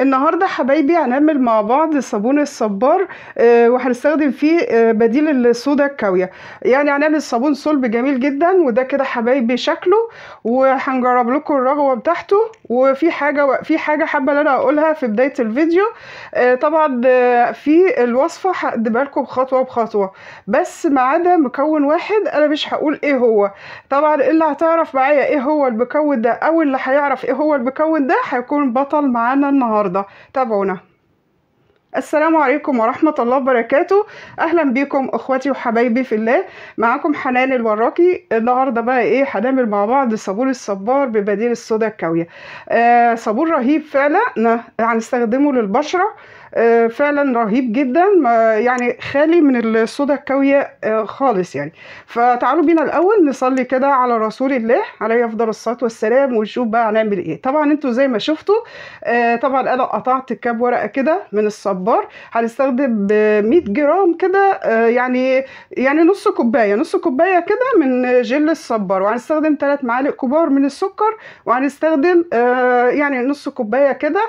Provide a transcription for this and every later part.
النهاردة حبايبي هنعمل مع بعض صابون الصبار آه وهنستخدم فيه آه بديل الصودا الكاوية يعني هنعمل صابون صلب جميل جدا وده كده حبايبي شكله وهنجرب لكم الرغوة بتاعته وفي حاجة في حاجة حابة ان انا اقولها في بداية الفيديو آه طبعا آه، في الوصفة هقدمها لكم خطوة بخطوة بس ما عدا مكون واحد انا مش هقول ايه هو طبعا اللي هتعرف معايا ايه هو المكون ده او اللي هيعرف ايه هو المكون ده هيكون بطل معانا النهاردة النهاردة تابعونا السلام عليكم ورحمة الله وبركاته أهلا بكم أخواتي وحبايبي في الله معاكم حنان الوراكي النهاردة بقى إيه هنعمل مع بعض صابون الصبار ببديل الصودا الكاوية آه صابون رهيب فعلا هنستخدمه للبشرة آه، فعلا رهيب جدا يعني خالي من الصودا الكاوية آه، خالص يعني فتعالوا بينا الأول نصلي كده على رسول الله عليه أفضل الصلاة والسلام ونشوف بقى هنعمل إيه طبعا أنتوا زي ما شفتوا آه، طبعا أنا قطعت كاب ورقة كده من الصبار هنستخدم 100 جرام كده يعني يعني نص كوباية نص كوباية كده من جل الصبار وهنستخدم 3 معالق كبار من السكر وهنستخدم يعني نص كوباية كده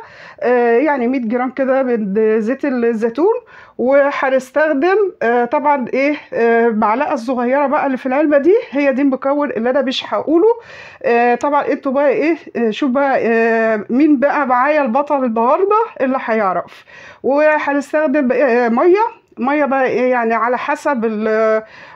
يعني 100 جرام كده من زيت الزيتون وهنستخدم آه، طبعا ايه المعلقه آه، الصغيره بقى اللي في العلبه دي هي دي المكون اللي انا مش هقوله آه، طبعا انتوا بقى ايه شوف بقى مين بقى معايا البطل النهارده اللي هيعرف وهنستخدم ميه ميه بقى ايه يعني على حسب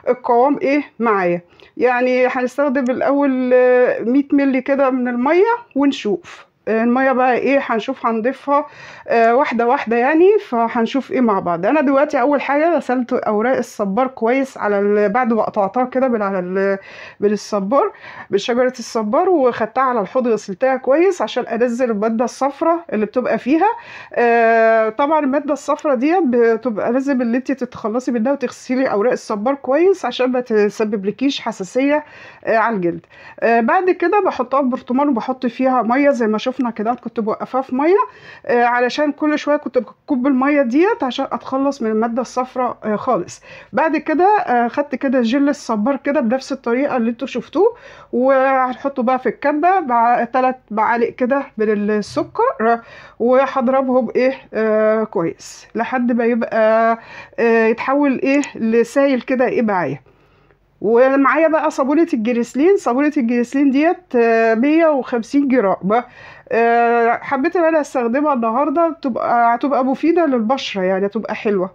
القوام ايه معايا يعني هنستخدم الاول 100 مللي كده من الميه ونشوف الميه بقى ايه هنشوف هنضيفها آه واحده واحده يعني فهنشوف ايه مع بعض انا دلوقتي اول حاجه غسلت اوراق الصبار كويس على بعد ما قطعتها كده على بالصبار بشجره الصبار وخدتها على الحوض غسلتها كويس عشان انزل الماده الصفراء اللي بتبقى فيها آه طبعا الماده الصفراء ديت بتبقى لازم اللي انت تتخلصي منها وتغسلي اوراق الصبار كويس عشان ما لكيش حساسيه آه على الجلد آه بعد كده بحطها في برطمان وبحط فيها ميه زي ما شفت شفنا كده كنت بوقفها في ميه آه، علشان كل شويه كنت بكب الميه ديت عشان اتخلص من الماده الصفراء آه، خالص بعد كده آه، خدت كده جل الصبار كده بنفس الطريقه اللي انتوا شفتوه وهنحطه بقى في الكبه مع ثلاث معالق كده من السكر وهضربهم ايه آه كويس لحد ما يبقى آه يتحول ايه لسايل كده ايه معايا ومعايا بقى صابونه الجريسلين صابونه الجريسلين ديت 150 آه، جرام آه، حبيت ان انا استخدمها النهارده بتبقى هتبقى مفيده للبشره يعني هتبقى حلوه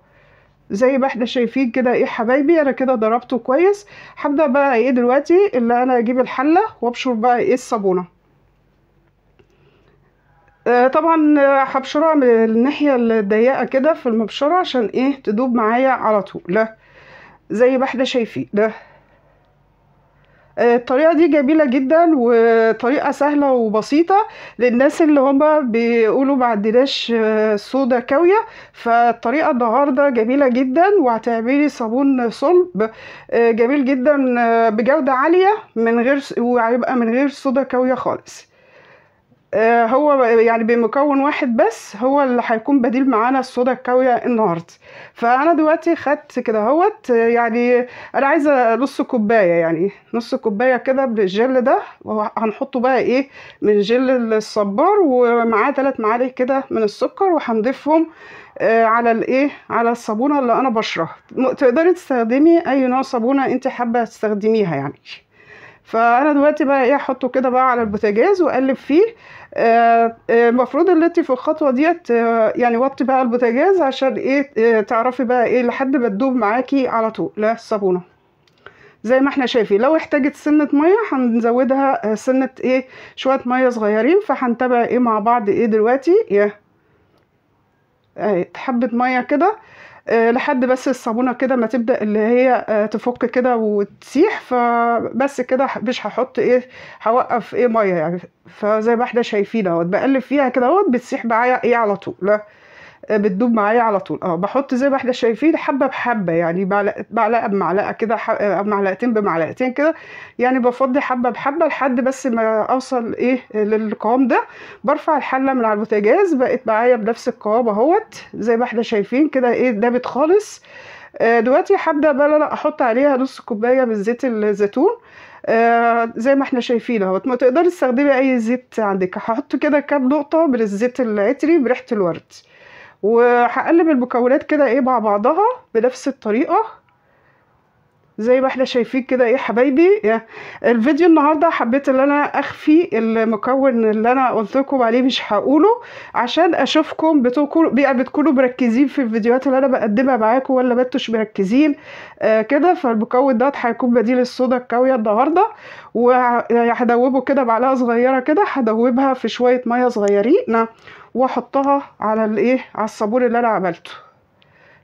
زي ما احنا شايفين كده ايه حبايبي انا كده ضربته كويس هبدا بقى ايه دلوقتي اللي انا اجيب الحله وابشر بقى ايه الصابونه آه، طبعا هبشرها من الناحيه الضيقه كده في المبشره عشان ايه تدوب معايا على طول زي ما احنا شايفين ده الطريقه دي جميله جدا وطريقه سهله وبسيطه للناس اللي هما بيقولوا ما عندناش صودا آه، كاويه فالطريقه النهارده جميله جدا وهتعملي صابون صلب آه، جميل جدا آه، بجوده عاليه من غير وهيبقى من غير صودا كاويه خالص آه، هو يعني بمكون واحد بس هو اللي هيكون بديل معانا الصودا الكاويه النهارده فانا دلوقتي خدت كده اهوت يعني انا عايزه نص كوبايه يعني نص كوبايه كده بالجل ده وهنحطه بقى ايه من جل الصبار ومعاه ثلاث معالق كده من السكر وهنضيفهم آه، على الايه على الصابونه اللي انا بشرها تقدري تستخدمي اي نوع صابونه انت حابه تستخدميها يعني فانا دلوقتي بقى ايه احطه كده بقى على البوتاجاز واقلب فيه آه، آه، المفروض ان انت في الخطوه ديت آه، يعني وطي بقى البوتاجاز عشان ايه تعرفي بقى ايه لحد ما تدوب معاكي على طول لا الصابونه زي ما احنا شايفين لو احتاجت سنه ميه هنزودها سنه ايه شويه ميه صغيرين فهنتابع ايه مع بعض ايه دلوقتي ايه حبه ميه كده آه، لحد بس الصابونه كده ما تبدا اللي هي آه، تفك كده وتسيح فبس كده مش هحط ايه هوقف ايه ميه يعني فزي ما احنا شايفين اهوت بقلب فيها كده اهوت بتسيح معايا ايه على طول آه، بتدوب معايا على طول اه بحط زي ما احنا شايفين حبه بحبه يعني معلقه بمعلقه كده آه، معلقتين بمعلقتين كده يعني بفضي حبه بحبه لحد بس ما اوصل ايه للقوام ده برفع الحله من على البوتاجاز بقت معايا بنفس القوام اهوت زي ما احنا شايفين كده ايه دابت خالص آه، دلوقتي هبدا بقى انا احط عليها نص كوبايه من زيت الزيتون آه زي ما احنا شايفين اهوت ما تقدري تستخدمي اي زيت عندك هحط كده كام نقطه من الزيت العطري بريحه الورد وهقلب المكونات كده ايه مع بعضها بنفس الطريقه زي ما احنا شايفين كده ايه حبايبي الفيديو النهارده حبيت ان انا اخفي المكون اللي انا قلت لكم عليه مش هقوله عشان اشوفكم بتكونوا مركزين في الفيديوهات اللي انا بقدمها معاكم ولا بنتوش مركزين آه كده فالمكون ده هيكون بديل الصودا الكاويه النهارده وهدوبه يعني كده معلقه صغيره كده هدوبها في شويه ميه صغيرين واحطها على الايه على الصابون اللي انا عملته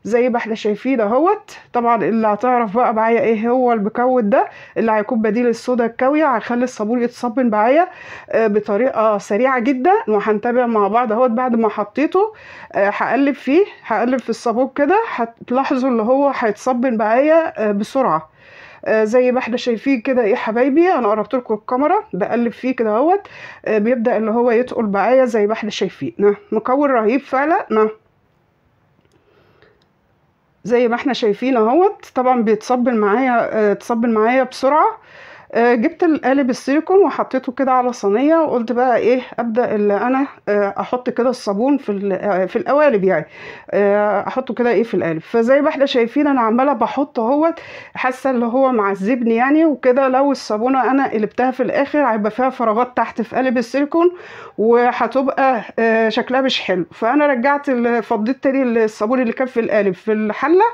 زي ما احنا شايفين اهوت طبعا اللي هتعرف بقى معايا ايه هو المكون ده اللي هيكون بديل الصودا الكاويه هيخلي الصابون يتصبن معايا آه، بطريقه سريعه جدا وهنتابع مع بعض اهوت بعد ما حطيته آه، هقلب فيه هقلب في الصابون كده هتلاحظوا اللي هو هيتصبن معايا آه، بسرعه آه، زي ما احنا شايفين كده يا إيه حبايبي انا قربت لكم الكاميرا بقلب فيه كده اهوت آه، بيبدا ان هو يتقل معايا زي ما احنا شايفين مكون رهيب فعلا نه. زي ما احنا شايفين اهوت طبعا بيتصبل معايا آه معايا بسرعه آه، جبت القالب السيليكون وحطيته كده على صينيه وقلت بقى ايه ابدا اللي انا آه، احط كده الصابون في آه، في القوالب يعني احطه كده ايه في القالب فزي ما احنا شايفين انا عماله بحط اهوت حاسه اللي هو معذبني يعني وكده لو الصابونه انا قلبتها في الاخر هيبقى فيها فراغات تحت في قالب السيليكون وهتبقى شكلها مش حلو فانا رجعت فضيت تاني الصابون اللي كان في القالب في الحله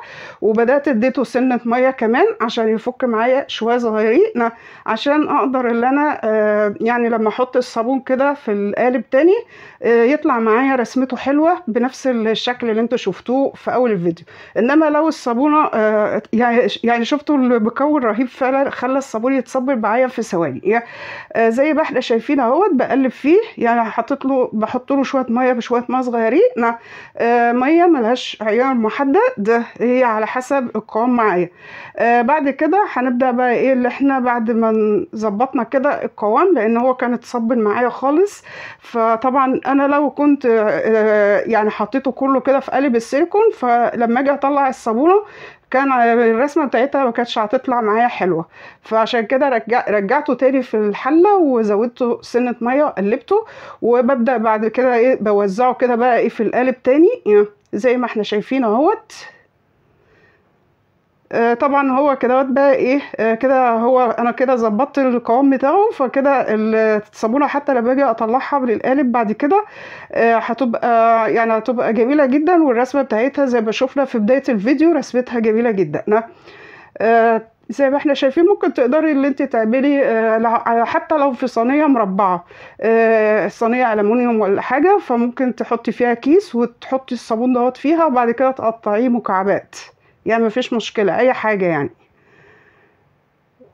وبدات اديته سنه ميه كمان عشان يفك معايا شويه صغيرين عشان اقدر ان انا آه، يعني لما احط الصابون كده في القالب تاني آه، يطلع معايا رسمته حلوه بنفس الشكل اللي انتوا شفتوه في اول الفيديو انما لو الصابونه آه، يعني،, يعني شفتوا المكون رهيب فعلا خلى الصابون يتصبر معايا في ثواني يعني زي ما احنا شايفين اهوت بقلب فيه يعني حطيت له بحط له شويه ميه بشويه ميه صغيرين ميه ملهاش عيار محدد هي على حسب القوام معايا بعد كده هنبدا بقى ايه اللي احنا بعد ما ظبطنا كده القوام لان هو كان اتصبن معايا خالص فطبعا انا لو كنت آه، يعني حطيته كله كده في قالب السيليكون فلما اجي اطلع الصابونه كان الرسمه بتاعتها ما كانتش هتطلع معايا حلوه فعشان كده رجع رجعته تاني في الحله وزودته سنه ميه قلبته وببدا بعد كده ايه بوزعه كده بقى ايه في القالب تاني يعني زي ما احنا شايفين اهوت آه، طبعا هو كده بقى ايه آه، كده هو انا كده ظبطت القوام بتاعه فكده الصابونه حتى لما باجي اطلعها من القالب بعد كده آه، هتبقى يعني هتبقى جميله جدا والرسمه بتاعتها زي ما شفنا في بدايه الفيديو رسمتها جميله جدا زي ما احنا شايفين ممكن تقدري اللي انت تعملي حتى لو في صينيه مربعه الصينيه الومنيوم ولا حاجه فممكن تحطي فيها كيس وتحطي الصابون دوت فيها وبعد كده تقطعيه مكعبات يعني مفيش مشكلة أي حاجة يعني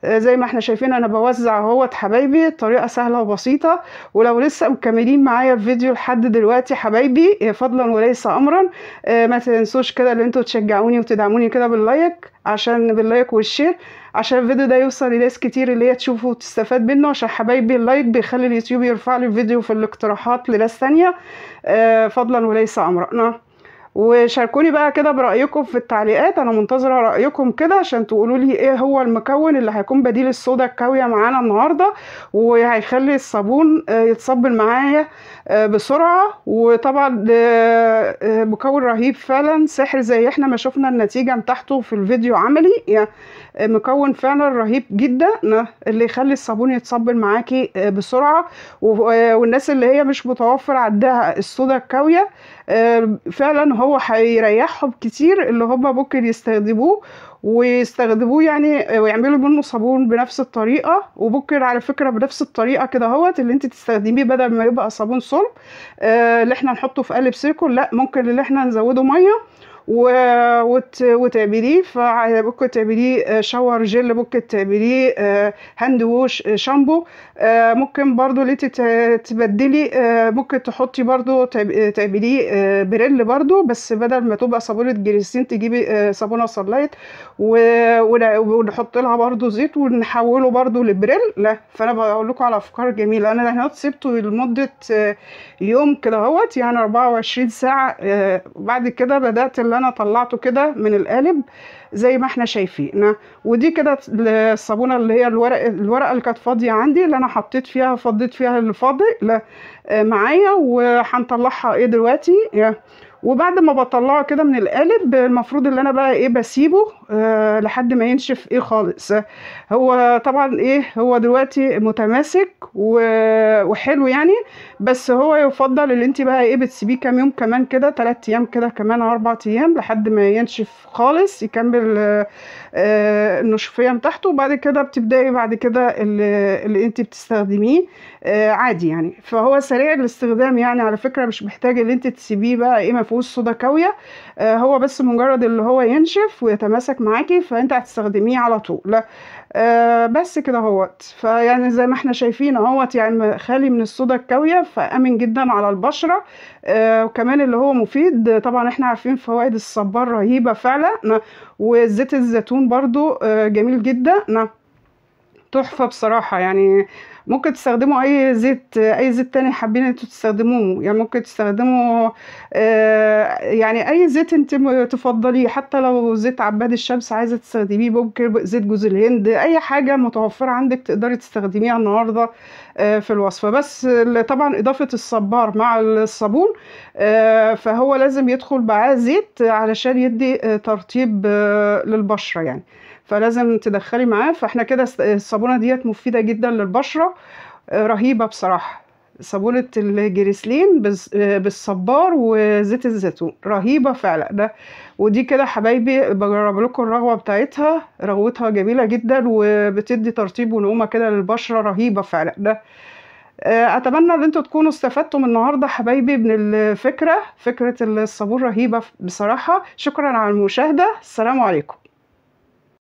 آه، زي ما احنا شايفين انا بوزع اهوت حبايبي طريقة سهله وبسيطه ولو لسه مكملين معايا في فيديو لحد دلوقتي حبايبي آه، فضلا وليس امرا آه، ما تنسوش كده ان انتوا تشجعوني وتدعموني كده باللايك عشان باللايك والشير عشان الفيديو ده يوصل لناس كتير اللي هي تشوفه وتستفاد منه عشان حبايبي اللايك بيخلي اليوتيوب يرفع لي الفيديو في الاقتراحات لناس تانية فضلا وليس امرا نعم. وشاركوني بقى كده برأيكم في التعليقات أنا منتظرة رأيكم كده عشان تقولوا لي إيه هو المكون اللي هيكون بديل الصودا الكاوية معانا النهاردة وهيخلي الصابون آه، يتصبل معايا آه، بسرعة وطبعا آه، مكون رهيب فعلا سحر زي احنا ما شفنا النتيجة بتاعته في الفيديو عملي مكون فعلا رهيب جدا اللي يخلي الصابون يتصبل معاكي بسرعة والناس اللي هي مش متوفر عندها الصودا الكاوية فعلا هو هو هيريحهم كتير اللي هم ممكن يستخدموه ويستخدموه يعني آه، ويعملوا منه صابون بنفس الطريقه وممكن على فكره بنفس الطريقه كده اهوت اللي انت تستخدميه بدل ما يبقى صابون صلب آه اللي احنا نحطه في قالب سيليكون لا ممكن اللي احنا نزوده ميه وتعمليه فممكن تعمليه آه، شاور جل ممكن تعمليه هاند ووش شامبو ممكن برضو اللي تبدلي آه، ممكن تحطي برضو آه، تعمليه بريل برضو بس بدل ما تبقى صابونه جليسين تجيبي صابونه صلايت ونحط لها برضو زيت ونحوله برضو لبريل لا فانا بقول لكم على افكار جميله انا هنا سبته لمده يوم كده اهوت يعني 24 ساعه بعد كده بدات اللي اللي انا طلعته كده من القالب زي ما احنا شايفين ودي كده الصابونه اللي هي الورق الورقه اللي كانت فاضيه عندي اللي انا حطيت فيها فضيت فيها اللي فاضي معايا وهنطلعها ايه دلوقتي وبعد ما بطلعه كده من القالب المفروض اللي انا بقى ايه بسيبه آه لحد ما ينشف ايه خالص هو طبعا ايه هو دلوقتي متماسك وحلو يعني بس هو يفضل اللي انت بقى ايه بتسيبيه كام يوم كمان كده تلات ايام كده كمان اربع ايام لحد ما ينشف خالص يكمل آه النشفيه بتاعته وبعد كده بتبداي بعد كده اللي, اللي انت بتستخدميه آه عادي يعني فهو سريع الاستخدام يعني على فكره مش محتاج اللي انت تسيبيه بقى ايه مفهوم مفهوش صودا كاوية آه، هو بس مجرد اللي هو ينشف ويتماسك معاكي فانت هتستخدميه على طول آه، بس كده اهوت فيعني زي ما احنا شايفين اهوت يعني خالي من الصودا الكاوية فامن جدا على البشرة آه، وكمان اللي هو مفيد طبعا احنا عارفين فوائد الصبار رهيبة فعلا وزيت الزيتون برضو جميل جدا تحفه بصراحه يعني ممكن تستخدموا اي زيت اي زيت تاني حابين انتوا تستخدموه يعني ممكن تستخدموا آه يعني اي زيت انت تفضليه حتى لو زيت عباد الشمس عايزه تستخدميه ممكن زيت جوز الهند اي حاجه متوفره عندك تقدري تستخدميها النهارده آه في الوصفه بس طبعا اضافه الصبار مع الصابون آه فهو لازم يدخل معاه زيت علشان يدي آه، ترطيب آه، للبشره يعني فلازم تدخلي معاه فاحنا كده الصابونه ديت مفيده جدا للبشره آه، رهيبه بصراحه صابونه الجريسلين آه، بالصبار وزيت الزيتون رهيبه فعلا ده ودي كده حبايبي بجرب لكم الرغوه بتاعتها رغوتها جميله جدا وبتدي ترطيب ونقومه كده للبشره رهيبه فعلا ده آه، اتمنى ان انتوا تكونوا استفدتم النهارده حبايبي من الفكره فكره الصابون رهيبه بصراحه شكرا على المشاهده السلام عليكم